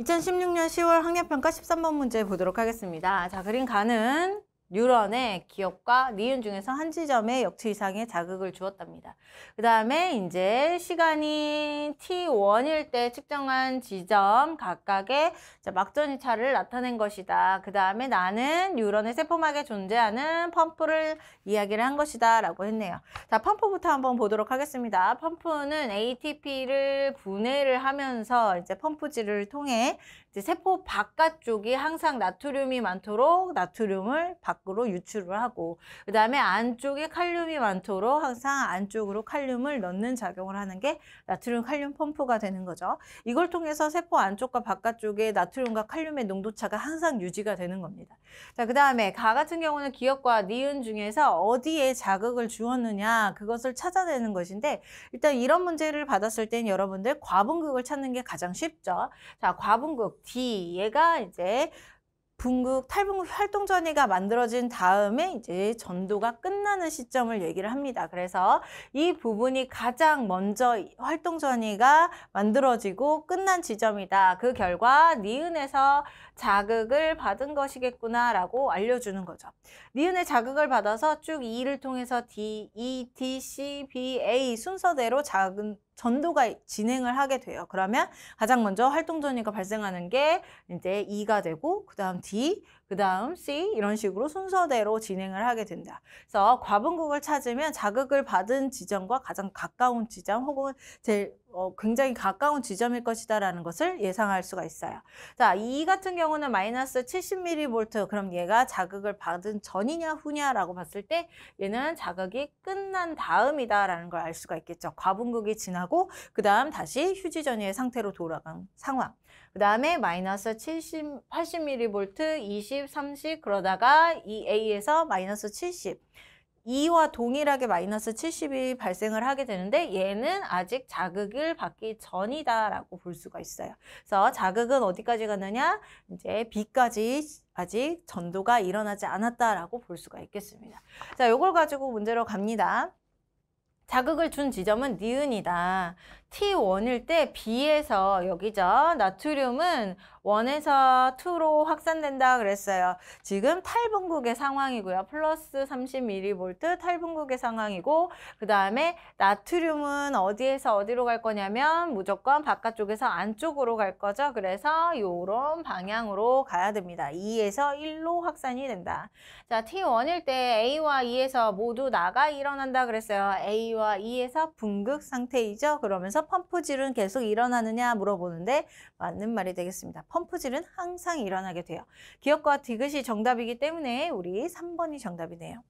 2016년 10월 학력평가 13번 문제 보도록 하겠습니다. 자, 그림 가는 뉴런의 기억과 니은 중에서 한 지점에 역추 이상의 자극을 주었답니다. 그 다음에 이제 시간이 T1일 때 측정한 지점 각각의 막전이차를 나타낸 것이다. 그 다음에 나는 뉴런의 세포막에 존재하는 펌프를 이야기를 한 것이다 라고 했네요. 자 펌프부터 한번 보도록 하겠습니다. 펌프는 ATP를 분해를 하면서 이제 펌프질을 통해 이제 세포 바깥쪽이 항상 나트륨이 많도록 나트륨을 바 밖으로 유출을 하고 그 다음에 안쪽에 칼륨이 많도록 항상 안쪽으로 칼륨을 넣는 작용을 하는 게 나트륨 칼륨 펌프가 되는 거죠. 이걸 통해서 세포 안쪽과 바깥쪽에 나트륨과 칼륨의 농도차가 항상 유지가 되는 겁니다. 자, 그 다음에 가 같은 경우는 기억과 니은 중에서 어디에 자극을 주었느냐 그것을 찾아내는 것인데 일단 이런 문제를 받았을 땐 여러분들 과분극을 찾는 게 가장 쉽죠. 자, 과분극 D 얘가 이제 분극, 탈북극 활동전이가 만들어진 다음에 이제 전도가 끝나는 시점을 얘기를 합니다. 그래서 이 부분이 가장 먼저 활동전이가 만들어지고 끝난 지점이다. 그 결과 니은에서 자극을 받은 것이겠구나라고 알려주는 거죠. 니은의 자극을 받아서 쭉 E를 통해서 D, E, D, C, B, A 순서대로 자극, 전도가 진행을 하게 돼요. 그러면 가장 먼저 활동 전이가 발생하는 게 이제 E가 되고 그다음 D, 그다음 C 이런 식으로 순서대로 진행을 하게 된다. 그래서 과분국을 찾으면 자극을 받은 지점과 가장 가까운 지점 혹은 제일 어, 굉장히 가까운 지점일 것이다라는 것을 예상할 수가 있어요. 자, 이 같은 경우는 마이너스 70mV 그럼 얘가 자극을 받은 전이냐 후냐라고 봤을 때 얘는 자극이 끝난 다음이다라는 걸 알 수가 있겠죠. 과분극이 지나고 그 다음 다시 휴지 전이의 상태로 돌아간 상황. 그 다음에 마이너스 70, 80mV, 20, 30 그러다가 이 A에서 마이너스 70 2와 동일하게 마이너스 70이 발생을 하게 되는데 얘는 아직 자극을 받기 전이다라고 볼 수가 있어요. 그래서 자극은 어디까지 갔느냐? 이제 B까지 아직 전도가 일어나지 않았다라고 볼 수가 있겠습니다. 자, 요걸 가지고 문제로 갑니다. 자극을 준 지점은 니은이다. T1일 때 B에서 여기죠. 나트륨은 1에서 2로 확산된다 그랬어요. 지금 탈분국의 상황이고요. 플러스 30mV 탈분국의 상황이고 그 다음에 나트륨은 어디에서 어디로 갈 거냐면 무조건 바깥쪽에서 안쪽으로 갈 거죠. 그래서 요런 방향으로 가야 됩니다. 2에서 1로 확산이 된다. 자, T1일 때 A와 2에서 모두 나가 일어난다 그랬어요. A와 2에서 분극 상태이죠. 그러면서 상황서 펌프질은 계속 일어나느냐 물어보는데 맞는 말이 되겠습니다. 펌프질은 항상 일어나게 돼요. 기억과 디귿이 정답이기 때문에 우리 3번이 정답이네요.